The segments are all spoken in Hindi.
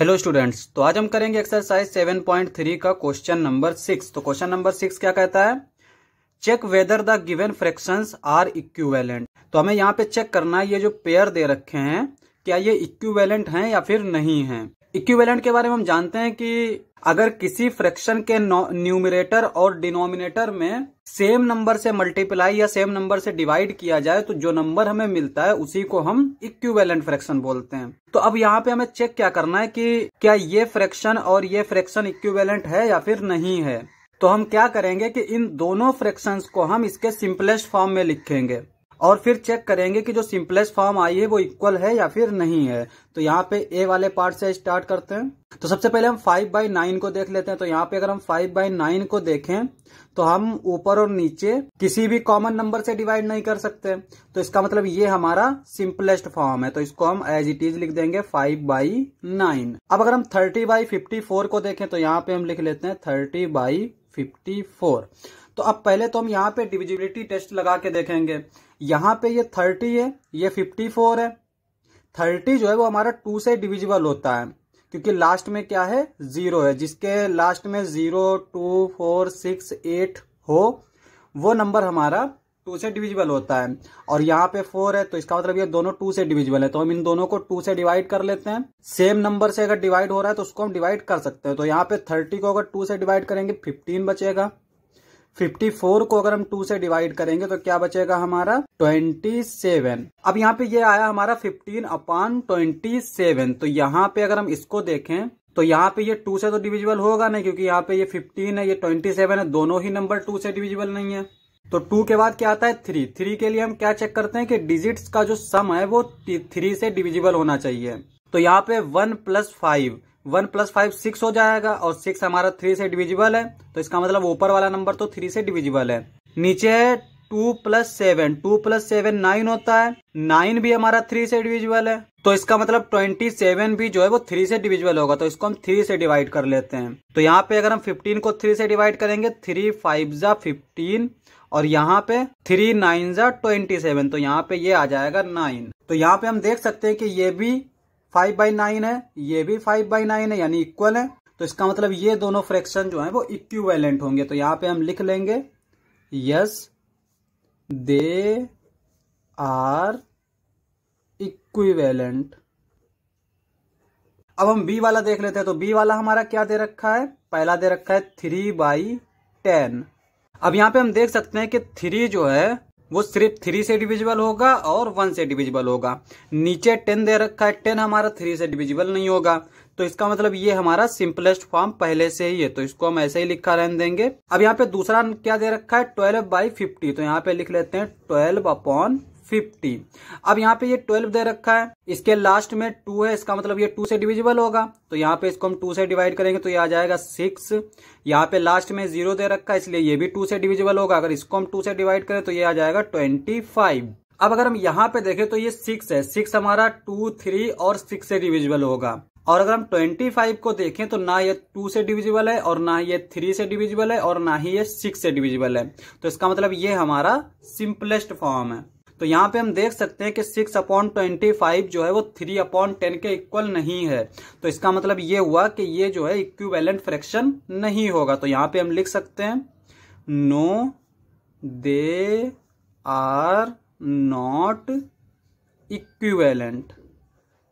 हेलो स्टूडेंट्स तो आज हम करेंगे एक्सरसाइज 7.3 का क्वेश्चन नंबर सिक्स तो क्वेश्चन नंबर सिक्स क्या कहता है check whether the given fractions are equivalent तो हमें यहाँ पे चेक करना है ये जो पेयर दे रखे हैं क्या ये इक्विवेलेंट हैं या फिर नहीं हैं इक्विवेलेंट के बारे में हम जानते हैं कि अगर किसी फ्रैक्शन के न्यूमिनेटर और डिनोमिनेटर में सेम नंबर से मल्टीप्लाई या सेम नंबर से डिवाइड किया जाए तो जो नंबर हमें मिलता है उसी को हम इक्विवेलेंट फ्रैक्शन बोलते हैं तो अब यहाँ पे हमें चेक क्या करना है कि क्या ये फ्रैक्शन और ये फ्रैक्शन इक्विवेलेंट है या फिर नहीं है तो हम क्या करेंगे कि इन दोनों फ्रैक्शंस को हम इसके सिंपलेस्ट फॉर्म में लिखेंगे और फिर चेक करेंगे कि जो सिंपलेस्ट फॉर्म आई है वो इक्वल है या फिर नहीं है तो यहाँ पे ए वाले पार्ट से स्टार्ट करते हैं तो सबसे पहले हम फाइव बाई नाइन को देख लेते हैं तो यहाँ पे अगर हम फाइव बाई नाइन को देखें तो हम ऊपर और नीचे किसी भी कॉमन नंबर से डिवाइड नहीं कर सकते तो इसका मतलब ये हमारा सिंपलेस्ट फॉर्म है तो इसको हम एज इट इज लिख देंगे फाइव बाई नाइन अब अगर हम थर्टी बाई फिफ्टी फोर को देखें तो यहाँ पे हम लिख लेते हैं थर्टी बाई फिफ्टी फोर तो अब पहले तो हम यहाँ पे डिविजिबिलिटी टेस्ट लगा के देखेंगे यहां पे ये थर्टी है ये फिफ्टी फोर है थर्टी जो है वो हमारा टू से डिविजिबल होता है क्योंकि लास्ट में क्या है जीरो है जिसके लास्ट में zero two four six eight हो वो नंबर हमारा टू से डिविजिबल होता है और यहाँ पे फोर है तो इसका मतलब ये दोनों टू से डिविजिबल है तो हम इन दोनों को टू से डिवाइड कर लेते हैं सेम नंबर से अगर डिवाइड हो रहा है तो उसको हम डिवाइड कर सकते हैं तो यहाँ पे थर्टी को अगर टू से डिवाइड करेंगे फिफ्टीन बचेगा 54 को अगर हम 2 से डिवाइड करेंगे तो क्या बचेगा हमारा 27 अब यहाँ पे ये आया हमारा 15 अपान 27 तो यहाँ पे अगर हम इसको देखें तो यहाँ पे ये टू से तो डिविजिबल होगा नहीं क्योंकि यहाँ पे ये 15 है ये 27 है दोनों ही नंबर टू से डिविजिबल नहीं है तो टू के बाद क्या आता है थ्री थ्री के लिए हम क्या चेक करते हैं कि डिजिट्स का जो सम है वो थ्री से डिविजिबल होना चाहिए तो यहाँ पे one plus five one plus five six हो जाएगा और सिक्स हमारा थ्री से डिविजिबल है तो इसका मतलब ऊपर वाला नंबर तो थ्री से डिविजिबल है नीचे है two plus seven two plus seven nine होता है नाइन भी हमारा थ्री से डिविजिबल है तो इसका मतलब ट्वेंटी सेवन भी जो है वो थ्री से डिविजिबल होगा तो इसको हम थ्री से डिवाइड कर लेते हैं तो यहाँ पे अगर हम फिफ्टीन को थ्री से डिवाइड करेंगे थ्री फाइव जा फिफ्टीन और यहाँ पे थ्री नाइन जा ट्वेंटी सेवन तो यहाँ पे ये आ जाएगा नाइन तो यहाँ पे हम देख सकते हैं कि ये भी फाइव बाई नाइन है ये भी फाइव बाई नाइन है यानी इक्वल है तो इसका मतलब ये दोनों फ्रैक्शन जो है वो इक्वेलेंट होंगे तो यहां पे हम लिख लेंगे यस दे आर इक्विवेलेंट अब हम बी वाला देख लेते हैं तो बी वाला हमारा क्या दे रखा है पहला दे रखा है थ्री बाई टेन अब यहां पे हम देख सकते हैं कि थ्री जो है वो सिर्फ थ्री से डिविजिबल होगा और वन से डिविजिबल होगा नीचे टेन दे रखा है टेन हमारा थ्री से डिविजिबल नहीं होगा तो इसका मतलब ये हमारा सिंपलेस्ट फॉर्म पहले से ही है तो इसको हम ऐसे ही लिखा रहने देंगे अब यहाँ पे दूसरा क्या दे रखा है ट्वेल्व बाई फिफ्टी तो यहाँ पे लिख लेते हैं ट्वेल्व अपॉन फिफ्टी अब यहाँ पे ये ट्वेल्व दे रखा है इसके लास्ट में टू है इसका मतलब ये टू से डिविजिबल होगा तो यहाँ पे इसको हम टू से डिवाइड करेंगे तो ये आ जाएगा सिक्स यहाँ पे लास्ट में जीरो दे रखा है इसलिए ये भी टू से डिविजिबल होगा अगर इसको हम टू से डिवाइड करें तो ये आ जाएगा ट्वेंटी फाइव अब अगर हम यहाँ पे देखें तो ये सिक्स है सिक्स हमारा टू थ्री और सिक्स से डिविजिबल होगा और अगर हम ट्वेंटी फाइव को देखें तो ना ये टू से डिविजिबल है और ना ये थ्री से डिविजिबल है और ना ही ये सिक्स से डिविजिबल है तो इसका मतलब ये हमारा सिंपलेस्ट फॉर्म है तो यहाँ पे हम देख सकते हैं कि सिक्स अपॉन ट्वेंटी फाइव जो है वो थ्री अपॉन टेन के इक्वल नहीं है तो इसका मतलब ये हुआ कि ये जो है इक्विवेलेंट फ्रैक्शन नहीं होगा तो यहाँ पे हम लिख सकते हैं no they are not equivalent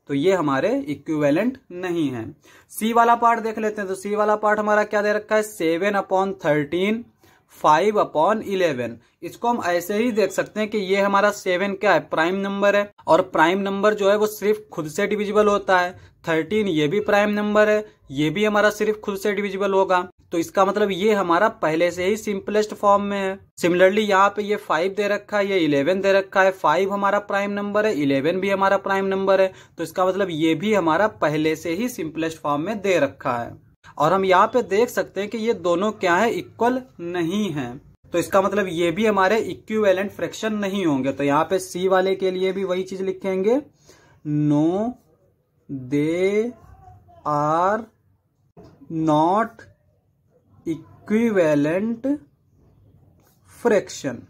तो ये हमारे इक्विवेलेंट नहीं है सी वाला पार्ट देख लेते हैं तो सी वाला पार्ट हमारा क्या दे रखा है seven upon thirteen five upon eleven इसको हम ऐसे ही देख सकते हैं कि ये हमारा सेवन क्या है प्राइम नंबर है और प्राइम नंबर जो है वो सिर्फ खुद से डिविजिबल होता है थर्टीन ये भी प्राइम नंबर है ये भी हमारा सिर्फ खुद से डिविजिबल होगा तो इसका मतलब ये हमारा पहले से ही सिंपलेस्ट फॉर्म में है सिमिलरली यहाँ पे ये फाइव दे रखा है ये इलेवन दे रखा है फाइव हमारा प्राइम नंबर है इलेवन भी हमारा प्राइम नंबर है तो इसका मतलब ये भी हमारा पहले से ही सिंपलेस्ट फॉर्म में दे रखा है और हम यहाँ पे देख सकते हैं कि ये दोनों क्या है इक्वल नहीं है तो इसका मतलब ये भी हमारे इक्वेलेंट फ्रैक्शन नहीं होंगे तो यहाँ पे सी वाले के लिए भी वही चीज लिखेंगे no they are not equivalent fraction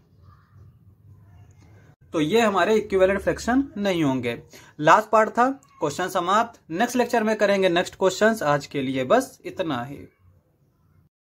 तो ये हमारे इक्विवेलेंट फ्रैक्शन नहीं होंगे लास्ट पार्ट था क्वेश्चन समाप्त नेक्स्ट लेक्चर में करेंगे नेक्स्ट क्वेश्चन आज के लिए बस इतना ही